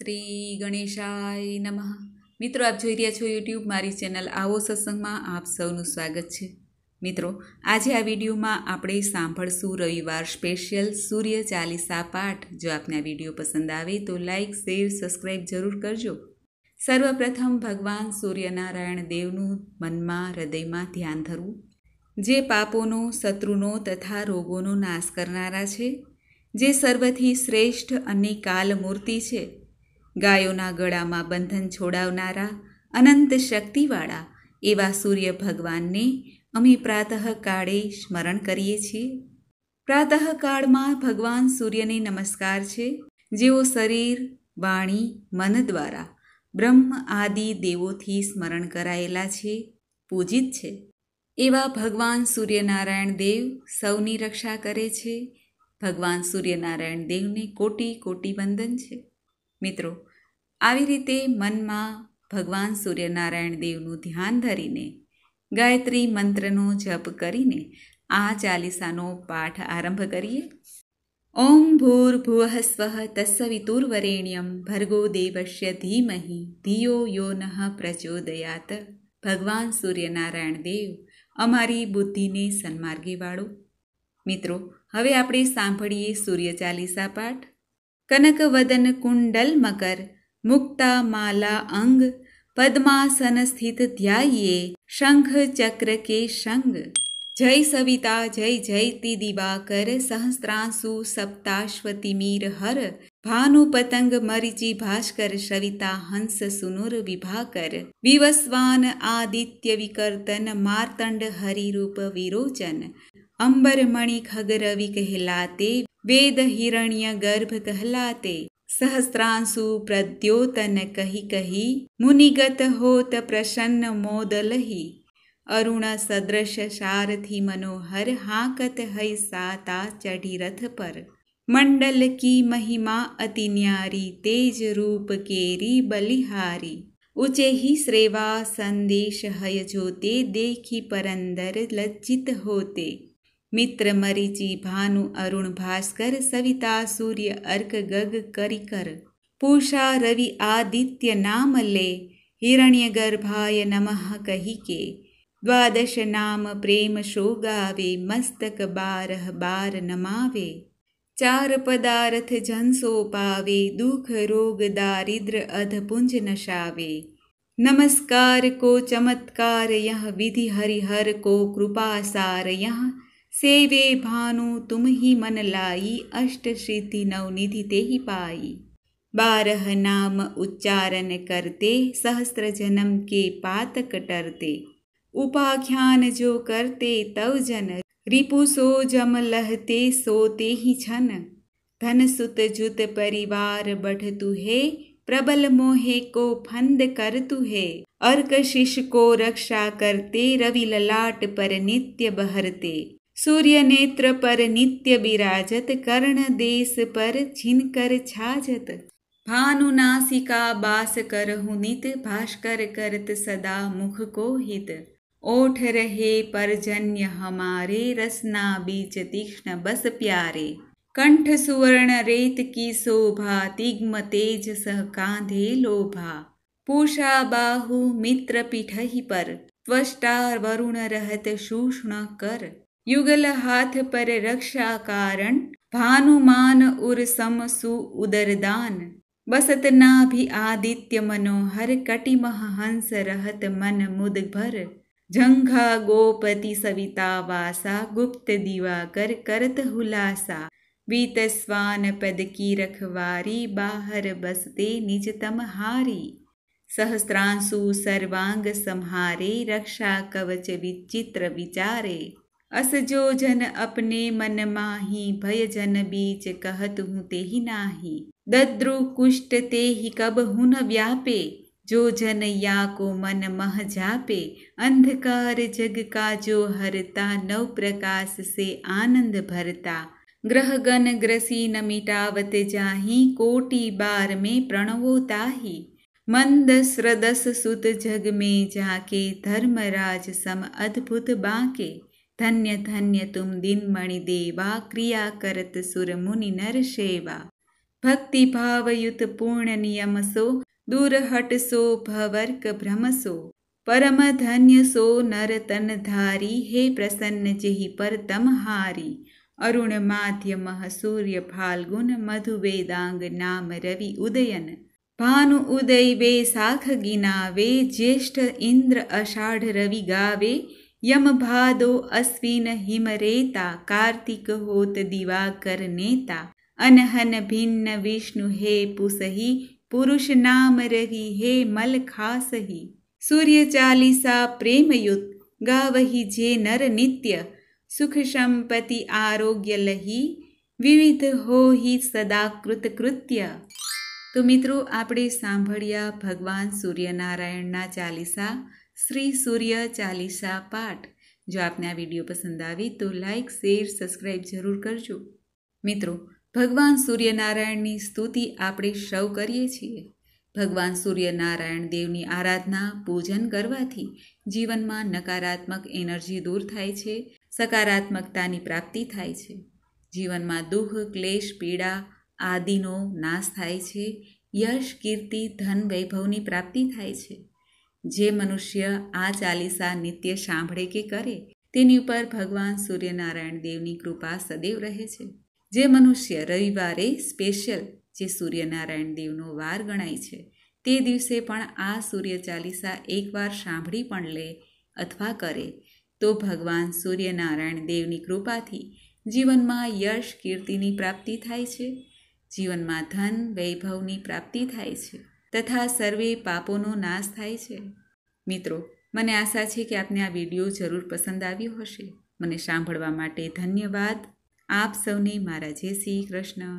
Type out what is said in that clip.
શ્રી ગણેશાય નમઃ મિત્રો આપ જોઈ રહ્યા છો યુટ્યુબ મારી ચેનલ આવો સત્સંગમાં આપ સૌનું સ્વાગત છે મિત્રો આજે આ વિડીયોમાં આપણે સાંભળશું રવિવાર સ્પેશિયલ સૂર્ય ચાલીસા પાઠ જો આપને આ વિડીયો પસંદ આવે તો લાઇક શેર સબસ્ક્રાઈબ જરૂર કરજો સર્વપ્રથમ ભગવાન સૂર્યનારાયણ દેવનું મનમાં હૃદયમાં ધ્યાન ધરવું જે પાપોનો શત્રુનો તથા રોગોનો નાશ કરનારા છે જે સર્વથી શ્રેષ્ઠ અને કાલમૂર્તિ છે ગાયોના ગળામાં બંધન છોડાવનારા અનંત શક્તિવાળા એવા સૂર્ય ભગવાનને અમે પ્રાતઃકાળે સ્મરણ કરીએ છીએ પ્રાતઃકાળમાં ભગવાન સૂર્યને નમસ્કાર છે જેઓ શરીર વાણી મન દ્વારા બ્રહ્મ આદિ દેવોથી સ્મરણ કરાયેલા છે પૂજિત છે એવા ભગવાન સૂર્યનારાયણ દેવ સૌની રક્ષા કરે છે ભગવાન સૂર્યનારાયણ દેવને કોટી કોટી વંદન છે મિત્રો આવી રીતે મનમાં ભગવાન સૂર્યનારાયણ દેવનું ધ્યાન ધરીને ગાયત્રી મંત્રનો જપ કરીને આ ચાલીસાનો પાઠ આરંભ કરીએ ઓમ ભૂર્ભુવઃ સ્વ તસ્સવિતુર્વરેણ્યમ ભર્ગો દેવસ્ય ધીમહી ધિયો યો નઃ પ્રચોદયાત ભગવાન સૂર્યનારાયણ દેવ અમારી બુદ્ધિને સન્માર્ગે વાળો મિત્રો હવે આપણે સાંભળીએ સૂર્ય ચાલીસા પાઠ કનકવદન કુંડલ મકર મુક્તામાલા અંગ પદ્માસન સ્થિત ધ્યાયે શંખ ચક્ર કે શંગ જય સવિતા જય જય તિ દિવાકર સહસ્ત્રાંશુ સપ્તાશ્વતિમીર હર ભાનુપતંગ મરીચી ભાસ્કર સવિતા હંસ સુનુર વિભાકર વિવસ્વાન આદિત્ય વિકર્તન માર્તંડ હરિરૂપ વિરોચન અંબરમણિ ખગરવિ કહેલાતે વેદ હિરણ્ય ગર્ભ કહેલાતે સહસ્ત્રાંશુ પ્રદ્યોતન કહી કહી મુનિગત હોત પ્રસન્ન મોદલહી અરુણ સદૃશ સારથી મનોહર હાકત હૈ સાતા ચઢી રથ પર મંડલ કી મહિમા અતિ ન્યારી તેજ રૂપ કેરી બલિહારી ઉચે હિ શ્રેવા સંદેશ હય જોતે દેખી પરંદર લજ્જિત હોતે મિત્ર મરીચી ભાનુ અરુણ ભાસ્કર સવિતા સૂર્ય અર્ક ગગ કરિકર પૂષા રવિ આદિત્ય નામ લે હિરણ્ય ગર્ભાય નમઃ કહી કે દ્વાદશ નામ પ્રેમ શોગાવે મસ્તક બારહ બાર નમાવે ચાર પદાર્થ જનસો પાવે દુઃખ રોગ દારિદ્ર અધપુંજ નશાવે નમસ્કાર કો ચમત્કાર યહ વિધિ હરિહર કો કૃપાસાર યહ सेवे भानु तुम ही मन लाई अष्ट श्रीति नवनिधि ते ही पाई बारह नाम उच्चारण करते सहस्र जन्म के पात कटरते उपाख्यान जो करते तव जन रिपु सो जम लहते सोते ही छन धन सुत जुत परिवार बढ़ तुहे प्रबल मोहे को फंद कर तुहे अर्क शिष को रक्षा करते रवि ललाट पर नित्य बहरते સૂર્યનેત્ર પર નિત્ય બિરાજત કર્ણ દેશ પર છિનકર છાજત ભાનુનાસિકા બાસ કર હુનિત ભાસ્કર કરત સદા મુખ કો હિત ઓઠ રહે પરજન્ય હમારે રસના બીચ તીક્ષ્ણ બસ પ્યારે કંઠ સુવર્ણ રેત કી શોભા તિગ્મ તેજ સહ કાંધે લોભા પૂષા બાહુ મિત્ર પીઠહી પર ત્વષ્ટા વરુણ રહત શૂષ્ણ કર युगल हाथ पर रक्षाकारण भानुमान उर सम सु उदरदान बसतनाभि आदित्य मनोहर कटिमः हंस रहत मन भर झंघा गोपति सविता वासा गुप्त दिवाकर करत हुलासा पद की रखवारी बाहर बसते सहस्रांसु सहस्रांशु संहारे रक्षा कवच विचित्र विचारे अस जो जन अपने मन माही भय जन बीच कहत हूँ ते ही नाही दद्रु कुष्ट ते ही कब हुन व्यापे जो जन या को मन मह जापे अंधकार जग का जो हरता नव प्रकाश से आनंद भरता ग्रह गन ग्रसी न मिटावत जाही कोटि बार में प्रणवो ताही मंद स्रदस सुत जग में जाके धर्मराज सम अद्भुत बाके ધન્ય ધન્ય તુમ દિનમણિ દેવા ક્રિયા કરત સુર મુનિ નર સેવા ભક્તિ ભાવયુત પૂર્ણ નિયમસો દૂર હટસો ભવર્ક ભ્રમસો પરમ ધન્ય સો નર તન ધારી હે પ્રસન્ન જેહી પરતમ હારી અરુણ માધ્યમઃ સૂર્ય ફાલ્ગુન મધુવેદાંગ નામ રવિ ઉદયન ભાનુ ઉદય વે શાખ ગિનાવે જ્યેષ્ઠ ઇન્દ્ર અષાઢ રવિ ગાવે યમ ભાદો અશ્વિન હિમ રેતા કાર્તિક હોત દિવાકર નેતા અનહન ભિન્ન વિષ્ણુ હે પુસહી પુરુષ નામ રહી હે મલ ખાસહી સૂર્ય ચાલીસા પ્રેમયુત ગાવહી જે નર નિત્ય સુખ સંપતિ આરોગ્ય લહી વિવિધ હો સદા કૃત કૃત્ય તો મિત્રો આપણે સાંભળ્યા ભગવાન સૂર્યનારાયણના ચાલીસા શ્રી સૂર્ય ચાલીસા પાઠ જો આપને આ વિડીયો પસંદ આવે તો લાઇક શેર સબસ્ક્રાઈબ જરૂર કરજો મિત્રો ભગવાન સૂર્યનારાયણની સ્તુતિ આપણે સૌ કરીએ છીએ ભગવાન સૂર્યનારાયણ દેવની આરાધના પૂજન કરવાથી જીવનમાં નકારાત્મક એનર્જી દૂર થાય છે સકારાત્મકતાની પ્રાપ્તિ થાય છે જીવનમાં દુઃખ ક્લેશ પીડા આદિનો નાશ થાય છે યશ કીર્તિ ધન વૈભવની પ્રાપ્તિ થાય છે જે મનુષ્ય આ ચાલીસા નિત્ય સાંભળે કે કરે તેની ઉપર ભગવાન સૂર્યનારાયણ દેવની કૃપા સદૈવ રહે છે જે મનુષ્ય રવિવારે સ્પેશિયલ જે સૂર્યનારાયણ દેવનો વાર ગણાય છે તે દિવસે પણ આ સૂર્ય ચાલીસા એકવાર સાંભળી પણ લે અથવા કરે તો ભગવાન સૂર્યનારાયણ દેવની કૃપાથી જીવનમાં યશ કીર્તિની પ્રાપ્તિ થાય છે જીવનમાં ધન વૈભવની પ્રાપ્તિ થાય છે તથા સર્વે પાપોનો નાશ થાય છે મિત્રો મને આશા છે કે આપને આ વિડીયો જરૂર પસંદ આવ્યો હશે મને સાંભળવા માટે ધન્યવાદ આપ સૌને મારા જય શ્રી કૃષ્ણ